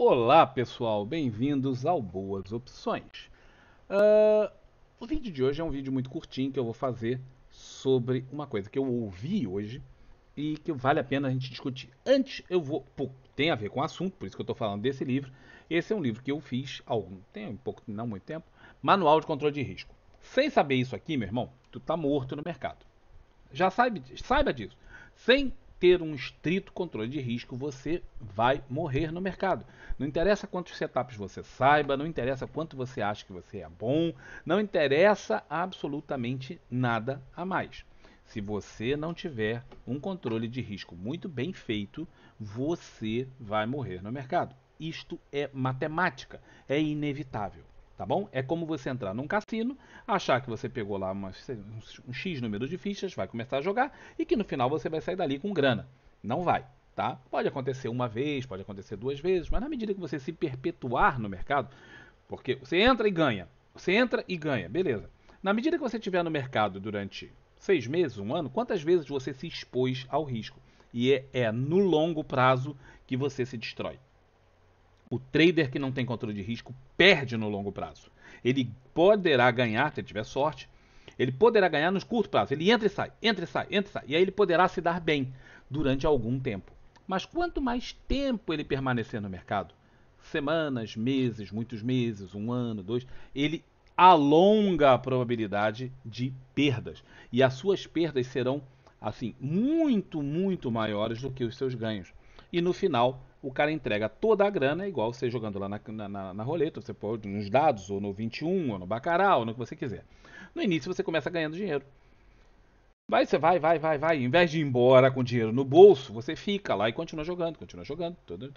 Olá pessoal, bem-vindos ao Boas Opções. Uh, o vídeo de hoje é um vídeo muito curtinho que eu vou fazer sobre uma coisa que eu ouvi hoje e que vale a pena a gente discutir. Antes eu vou, pô, tem a ver com o assunto, por isso que eu estou falando desse livro. Esse é um livro que eu fiz há algum tempo, pouco, não muito tempo, Manual de Controle de Risco. Sem saber isso aqui, meu irmão, tu tá morto no mercado. Já sabe, saiba disso. Sem ter um estrito controle de risco, você vai morrer no mercado. Não interessa quantos setups você saiba, não interessa quanto você acha que você é bom, não interessa absolutamente nada a mais. Se você não tiver um controle de risco muito bem feito, você vai morrer no mercado. Isto é matemática, é inevitável tá bom? É como você entrar num cassino, achar que você pegou lá uma, um X número de fichas, vai começar a jogar e que no final você vai sair dali com grana. Não vai, tá? Pode acontecer uma vez, pode acontecer duas vezes, mas na medida que você se perpetuar no mercado, porque você entra e ganha, você entra e ganha, beleza. Na medida que você estiver no mercado durante seis meses, um ano, quantas vezes você se expôs ao risco? E é, é no longo prazo que você se destrói. O trader que não tem controle de risco perde no longo prazo. Ele poderá ganhar, se ele tiver sorte, ele poderá ganhar nos curto prazo. Ele entra e sai, entra e sai, entra e sai. E aí ele poderá se dar bem durante algum tempo. Mas quanto mais tempo ele permanecer no mercado, semanas, meses, muitos meses, um ano, dois, ele alonga a probabilidade de perdas. E as suas perdas serão, assim, muito, muito maiores do que os seus ganhos. E no final, o cara entrega toda a grana, é igual você jogando lá na, na, na, roleta, você pode nos dados, ou no 21, ou no bacará, ou no que você quiser. No início você começa ganhando dinheiro. Vai, você vai, vai, vai, vai. Em vez de ir embora com dinheiro no bolso, você fica lá e continua jogando, continua jogando,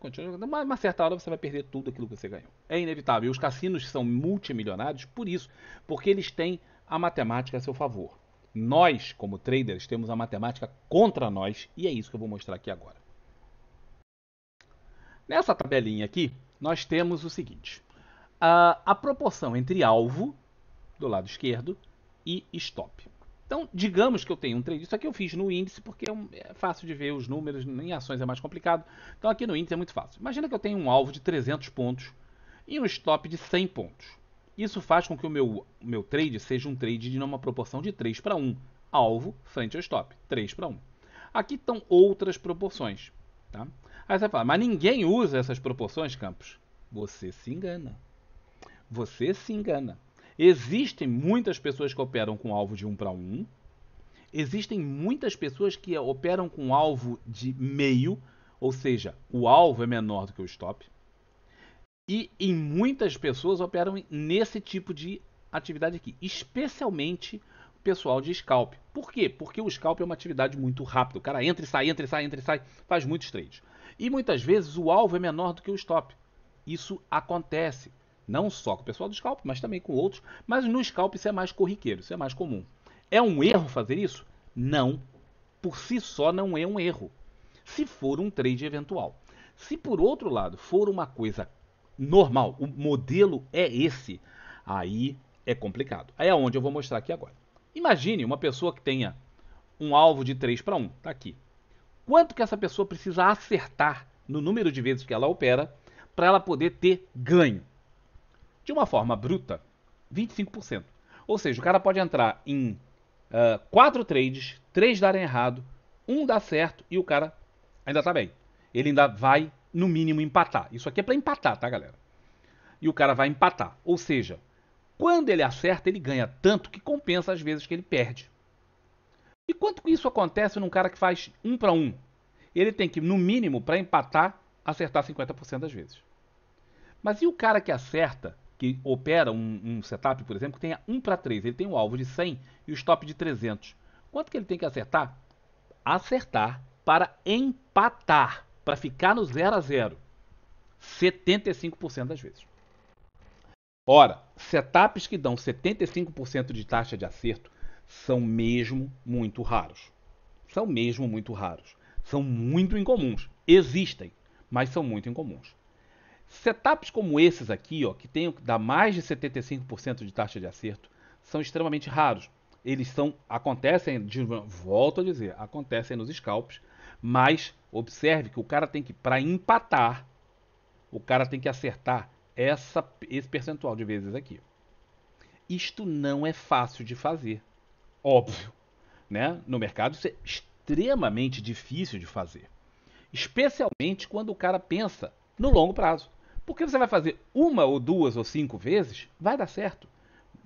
continua jogando. Mas uma certa hora você vai perder tudo aquilo que você ganhou. É inevitável. E os cassinos são multimilionários por isso, porque eles têm a matemática a seu favor. Nós, como traders, temos a matemática contra nós e é isso que eu vou mostrar aqui agora. Nessa tabelinha aqui, nós temos o seguinte: a, a proporção entre alvo, do lado esquerdo, e stop. Então, digamos que eu tenho um trade. Isso aqui eu fiz no índice porque é, é fácil de ver os números, em ações é mais complicado. Então, aqui no índice é muito fácil. Imagina que eu tenho um alvo de 300 pontos e um stop de 100 pontos. Isso faz com que o meu, meu trade seja um trade de uma proporção de 3 para 1. Alvo frente ao stop, 3 para 1. Aqui estão outras proporções. Tá? Aí você fala, mas ninguém usa essas proporções, Campos. Você se engana. Você se engana. Existem muitas pessoas que operam com alvo de 1 para 1. Existem muitas pessoas que operam com alvo de meio, ou seja, o alvo é menor do que o stop. E em muitas pessoas operam nesse tipo de atividade aqui, especialmente o pessoal de scalp. Por quê? Porque o scalp é uma atividade muito rápida. O cara entra e sai, entra e sai, entra e sai, faz muitos trades. E muitas vezes o alvo é menor do que o stop. Isso acontece, não só com o pessoal do scalp, mas também com outros, mas no scalp isso é mais corriqueiro, isso é mais comum. É um erro fazer isso? Não. Por si só não é um erro. Se for um trade eventual. Se por outro lado for uma coisa normal, o modelo é esse, aí é complicado. Aí é onde eu vou mostrar aqui agora. Imagine uma pessoa que tenha um alvo de 3 para 1, tá aqui quanto que essa pessoa precisa acertar no número de vezes que ela opera para ela poder ter ganho. De uma forma bruta, 25%. Ou seja, o cara pode entrar em uh, quatro trades, três darem errado, um dá certo e o cara ainda está bem. Ele ainda vai, no mínimo, empatar. Isso aqui é para empatar, tá, galera? E o cara vai empatar. Ou seja, quando ele acerta, ele ganha tanto que compensa as vezes que ele perde. E quanto que isso acontece num cara que faz um para um? Ele tem que, no mínimo, para empatar, acertar 50% das vezes. Mas e o cara que acerta, que opera um, um setup, por exemplo, que tenha 1 para 3, ele tem o alvo de 100 e o stop de 300? Quanto que ele tem que acertar? Acertar para empatar, para ficar no 0 a 0. 75% das vezes. Ora, setups que dão 75% de taxa de acerto são mesmo muito raros. São mesmo muito raros. São muito incomuns. Existem, mas são muito incomuns. Setups como esses aqui, ó, que tem dá mais de 75% de taxa de acerto, são extremamente raros. Eles são acontecem, de, volto a dizer, acontecem nos scalps, mas observe que o cara tem que para empatar, o cara tem que acertar essa, esse percentual de vezes aqui. Isto não é fácil de fazer óbvio, né? No mercado isso é extremamente difícil de fazer. Especialmente quando o cara pensa no longo prazo. Porque você vai fazer uma ou duas ou cinco vezes, vai dar certo.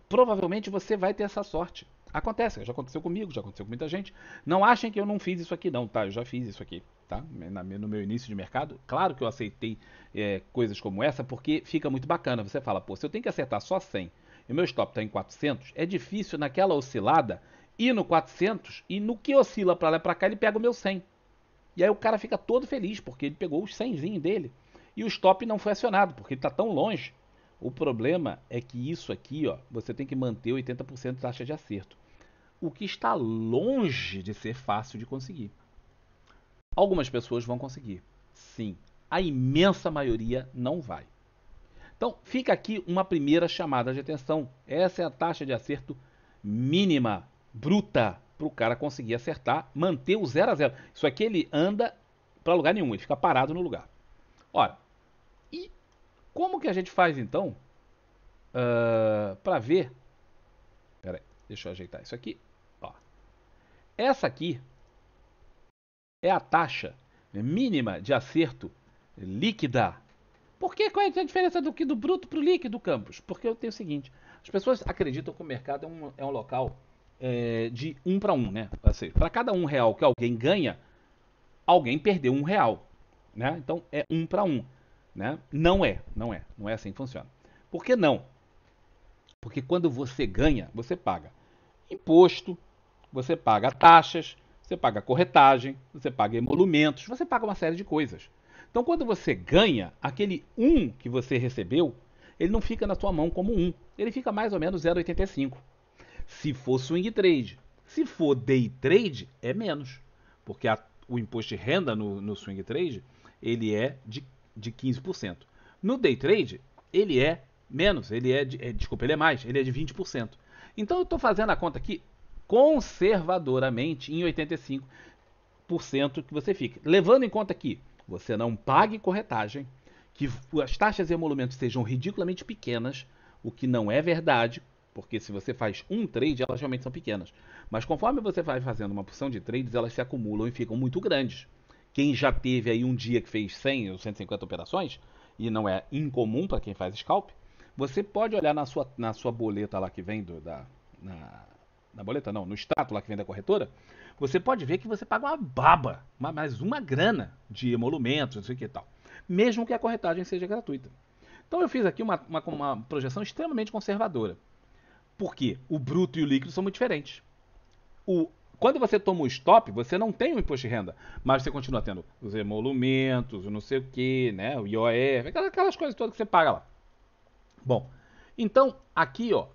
Provavelmente você vai ter essa sorte. Acontece, já aconteceu comigo, já aconteceu com muita gente. Não achem que eu não fiz isso aqui, não, tá? Eu já fiz isso aqui, tá? no meu início de mercado, claro que eu aceitei é, coisas como essa, porque fica muito bacana. Você fala, pô, se eu tenho que acertar só 100 e meu stop está em 400, é difícil naquela oscilada ir no 400 e no que oscila para lá e para cá ele pega o meu 100. E aí o cara fica todo feliz porque ele pegou os 100 dele e o stop não foi acionado porque ele está tão longe. O problema é que isso aqui, ó, você tem que manter 80% de taxa de acerto, o que está longe de ser fácil de conseguir. Algumas pessoas vão conseguir, sim, a imensa maioria não vai. Então, fica aqui uma primeira chamada de atenção. Essa é a taxa de acerto mínima, bruta, para o cara conseguir acertar, manter o 0 a 0. Isso aqui ele anda para lugar nenhum, ele fica parado no lugar. Ora, e como que a gente faz então uh, ah, para ver? Pera aí, deixa eu ajeitar isso aqui. Ó. Essa aqui é a taxa mínima de acerto líquida por que qual é a diferença do que do bruto para o líquido, Campos? Porque eu tenho o seguinte: as pessoas acreditam que o mercado é um, é um local é, de um para um, né? Assim, para cada um real que alguém ganha, alguém perdeu um real, né? Então é um para um, né? Não é, não é, não é assim que funciona. Por que não? Porque quando você ganha, você paga imposto, você paga taxas, você paga corretagem, você paga emolumentos, você paga uma série de coisas. Então, quando você ganha, aquele 1 que você recebeu, ele não fica na sua mão como 1. Ele fica mais ou menos 0,85. Se for swing trade, se for day trade, é menos. Porque a, o imposto de renda no, no swing trade, ele é de, de 15%. No day trade, ele é menos, ele é, de, é, desculpa, ele é mais, ele é de 20%. Então eu estou fazendo a conta aqui conservadoramente em 85% que você fica. Levando em conta que você não pague corretagem, que as taxas de emolumento sejam ridiculamente pequenas, o que não é verdade, porque se você faz um trade, elas realmente são pequenas. Mas conforme você vai fazendo uma porção de trades, elas se acumulam e ficam muito grandes. Quem já teve aí um dia que fez 100 ou 150 operações, e não é incomum para quem faz scalp, você pode olhar na sua, na sua boleta lá que vem do, da, na, na boleta não, no extrato lá que vem da corretora, você pode ver que você paga uma baba, mais uma grana de emolumentos, não sei o que e tal. Mesmo que a corretagem seja gratuita. Então eu fiz aqui uma, uma, uma projeção extremamente conservadora. Porque o bruto e o líquido são muito diferentes. O, quando você toma o stop, você não tem o imposto de renda, mas você continua tendo os emolumentos, o não sei o que, né? O IOF, aquelas, aquelas coisas todas que você paga lá. Bom, então aqui ó,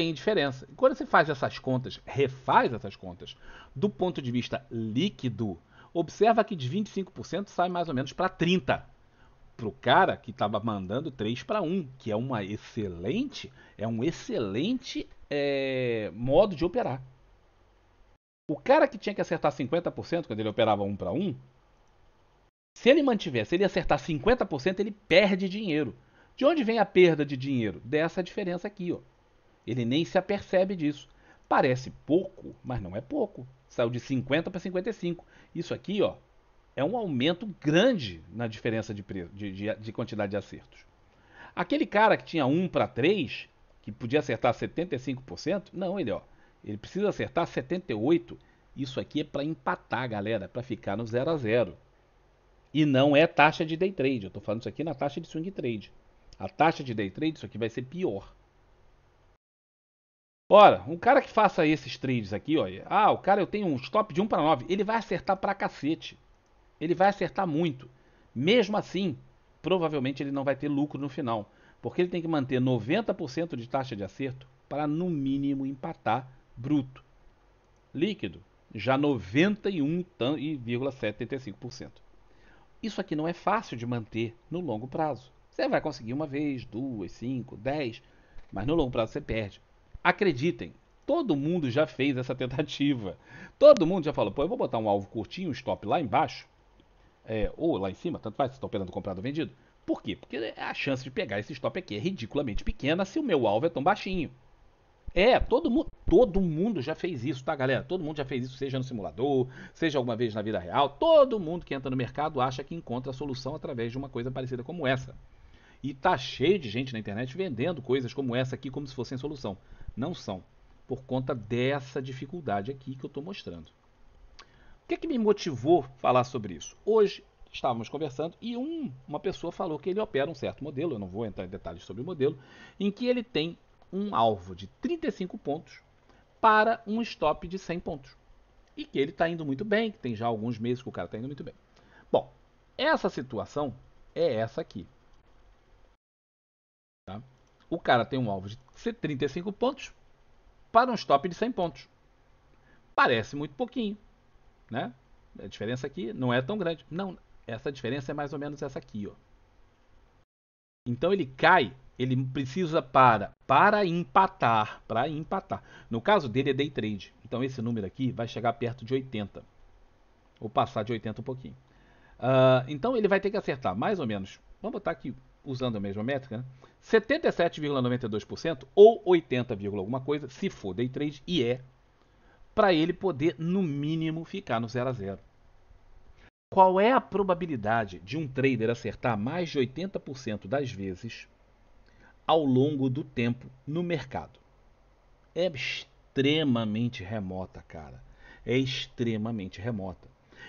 tem diferença. quando você faz essas contas, refaz essas contas, do ponto de vista líquido, observa que de 25% sai mais ou menos para 30%. Para o cara que estava mandando 3 para 1, que é uma excelente, é um excelente é, modo de operar. O cara que tinha que acertar 50% quando ele operava 1 para 1, se ele mantiver, se ele acertar 50%, ele perde dinheiro. De onde vem a perda de dinheiro? Dessa diferença aqui, ó. Ele nem se apercebe disso. Parece pouco, mas não é pouco. Saiu de 50 para 55. Isso aqui ó, é um aumento grande na diferença de, de, de, de quantidade de acertos. Aquele cara que tinha 1 para 3, que podia acertar 75%, não, ele ó, ele precisa acertar 78%. Isso aqui é para empatar, galera, para ficar no 0 a 0. E não é taxa de day trade. Eu estou falando isso aqui na taxa de swing trade. A taxa de day trade, isso aqui vai ser pior. Ora, um cara que faça esses trades aqui, olha. Ah, o cara eu tenho um stop de 1 para 9. Ele vai acertar pra cacete. Ele vai acertar muito. Mesmo assim, provavelmente ele não vai ter lucro no final. Porque ele tem que manter 90% de taxa de acerto para no mínimo empatar bruto. Líquido, já 91,75%. Isso aqui não é fácil de manter no longo prazo. Você vai conseguir uma vez, duas, cinco, dez, mas no longo prazo você perde. Acreditem, todo mundo já fez essa tentativa. Todo mundo já falou, pô, eu vou botar um alvo curtinho, um stop lá embaixo, é, ou lá em cima, tanto faz, se está operando comprado ou vendido. Por quê? Porque a chance de pegar esse stop aqui é ridiculamente pequena se o meu alvo é tão baixinho. É, todo mundo, todo mundo já fez isso, tá, galera? Todo mundo já fez isso, seja no simulador, seja alguma vez na vida real. Todo mundo que entra no mercado acha que encontra a solução através de uma coisa parecida como essa. E tá cheio de gente na internet vendendo coisas como essa aqui como se fossem solução. Não são, por conta dessa dificuldade aqui que eu estou mostrando. O que, é que me motivou a falar sobre isso? Hoje estávamos conversando e um, uma pessoa falou que ele opera um certo modelo, eu não vou entrar em detalhes sobre o modelo, em que ele tem um alvo de 35 pontos para um stop de 100 pontos. E que ele está indo muito bem, que tem já alguns meses que o cara está indo muito bem. Bom, essa situação é essa aqui. Tá? O cara tem um alvo de 35 pontos para um stop de 100 pontos. Parece muito pouquinho, né? A diferença aqui não é tão grande. Não, essa diferença é mais ou menos essa aqui, ó. Então ele cai, ele precisa para para empatar, para empatar. No caso dele é day trade. Então esse número aqui vai chegar perto de 80. Ou passar de 80 um pouquinho. Uh, então ele vai ter que acertar mais ou menos. Vamos botar aqui usando a mesma métrica, né? 77,92% ou 80, alguma coisa, se for day trade, e é, para ele poder, no mínimo, ficar no 0 a 0. Qual é a probabilidade de um trader acertar mais de 80% das vezes ao longo do tempo no mercado? É extremamente remota, cara. É extremamente remota.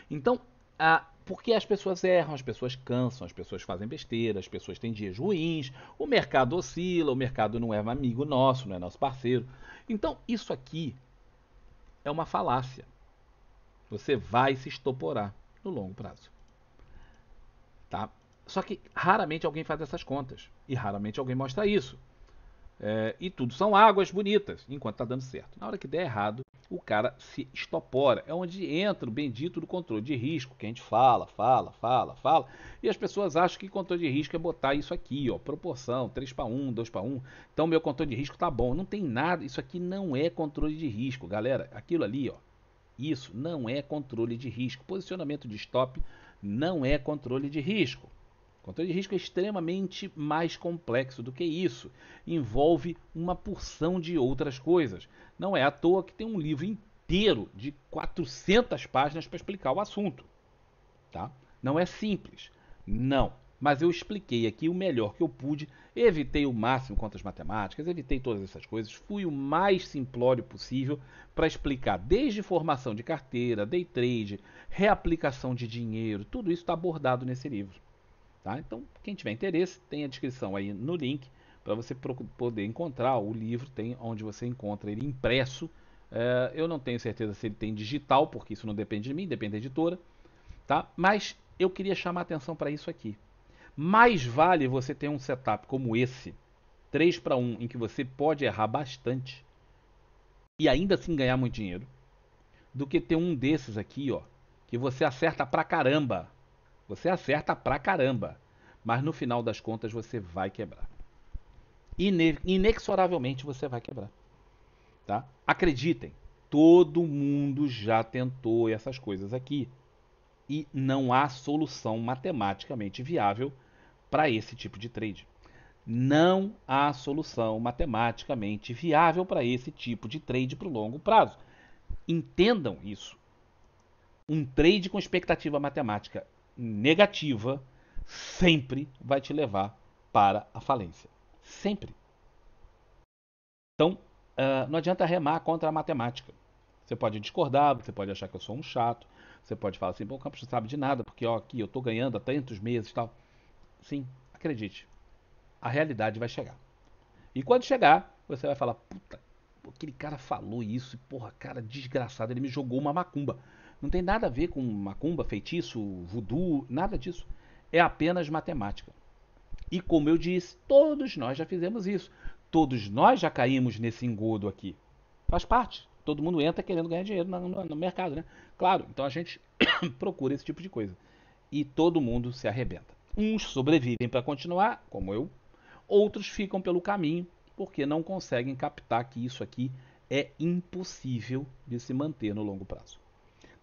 Então, ah, porque as pessoas erram, as pessoas cansam, as pessoas fazem besteira, as pessoas têm dias ruins, o mercado oscila, o mercado não é amigo nosso, não é nosso parceiro. Então, isso aqui é uma falácia. Você vai se estoporar no longo prazo. Tá? Só que raramente alguém faz essas contas e raramente alguém mostra isso. É, e tudo são águas bonitas enquanto está dando certo. Na hora que der errado, o cara se estopora. É onde entra o bendito do controle de risco, que a gente fala, fala, fala, fala. E as pessoas acham que controle de risco é botar isso aqui, ó, proporção, 3 para 1, 2 para 1. Então meu controle de risco tá bom. Não tem nada, isso aqui não é controle de risco, galera. Aquilo ali, ó, isso não é controle de risco. Posicionamento de stop não é controle de risco. O controle de risco é extremamente mais complexo do que isso. Envolve uma porção de outras coisas. Não é à toa que tem um livro inteiro de 400 páginas para explicar o assunto. Tá? Não é simples. Não. Mas eu expliquei aqui o melhor que eu pude, evitei o máximo contas matemáticas, evitei todas essas coisas, fui o mais simplório possível para explicar desde formação de carteira, day trade, reaplicação de dinheiro, tudo isso está abordado nesse livro. Tá? Então, quem tiver interesse, tem a descrição aí no link para você poder encontrar o livro, tem onde você encontra ele impresso. É, eu não tenho certeza se ele tem digital, porque isso não depende de mim, depende da editora. Tá? Mas eu queria chamar atenção para isso aqui. Mais vale você ter um setup como esse, 3 para 1, em que você pode errar bastante e ainda assim ganhar muito dinheiro, do que ter um desses aqui, ó, que você acerta pra caramba você acerta pra caramba, mas no final das contas você vai quebrar. Ine inexoravelmente você vai quebrar. Tá? Acreditem, todo mundo já tentou essas coisas aqui e não há solução matematicamente viável para esse tipo de trade. Não há solução matematicamente viável para esse tipo de trade para o longo prazo. Entendam isso. Um trade com expectativa matemática negativa sempre vai te levar para a falência. Sempre. Então, uh, não adianta remar contra a matemática. Você pode discordar, você pode achar que eu sou um chato, você pode falar assim, bom, o Campos não sabe de nada, porque ó, aqui eu estou ganhando há tantos meses e tal. Sim, acredite, a realidade vai chegar. E quando chegar, você vai falar, puta, aquele cara falou isso, porra, cara desgraçado, ele me jogou uma macumba. Não tem nada a ver com macumba, feitiço, voodoo, nada disso. É apenas matemática. E como eu disse, todos nós já fizemos isso. Todos nós já caímos nesse engodo aqui. Faz parte. Todo mundo entra querendo ganhar dinheiro no, no, no mercado, né? Claro, então a gente procura esse tipo de coisa. E todo mundo se arrebenta. Uns sobrevivem para continuar, como eu. Outros ficam pelo caminho porque não conseguem captar que isso aqui é impossível de se manter no longo prazo.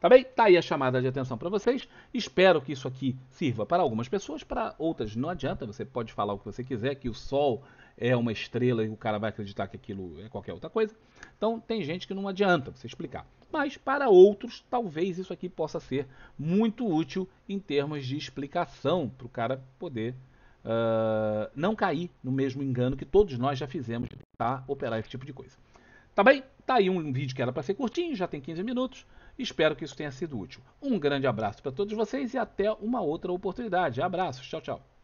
Tá bem? Tá aí a chamada de atenção para vocês. Espero que isso aqui sirva para algumas pessoas, para outras não adianta. Você pode falar o que você quiser, que o sol é uma estrela e o cara vai acreditar que aquilo é qualquer outra coisa. Então tem gente que não adianta você explicar. Mas para outros, talvez isso aqui possa ser muito útil em termos de explicação para o cara poder uh, não cair no mesmo engano que todos nós já fizemos para operar esse tipo de coisa. Tá bem? Tá aí um vídeo que era para ser curtinho, já tem 15 minutos. Espero que isso tenha sido útil. Um grande abraço para todos vocês e até uma outra oportunidade. Abraços, tchau, tchau.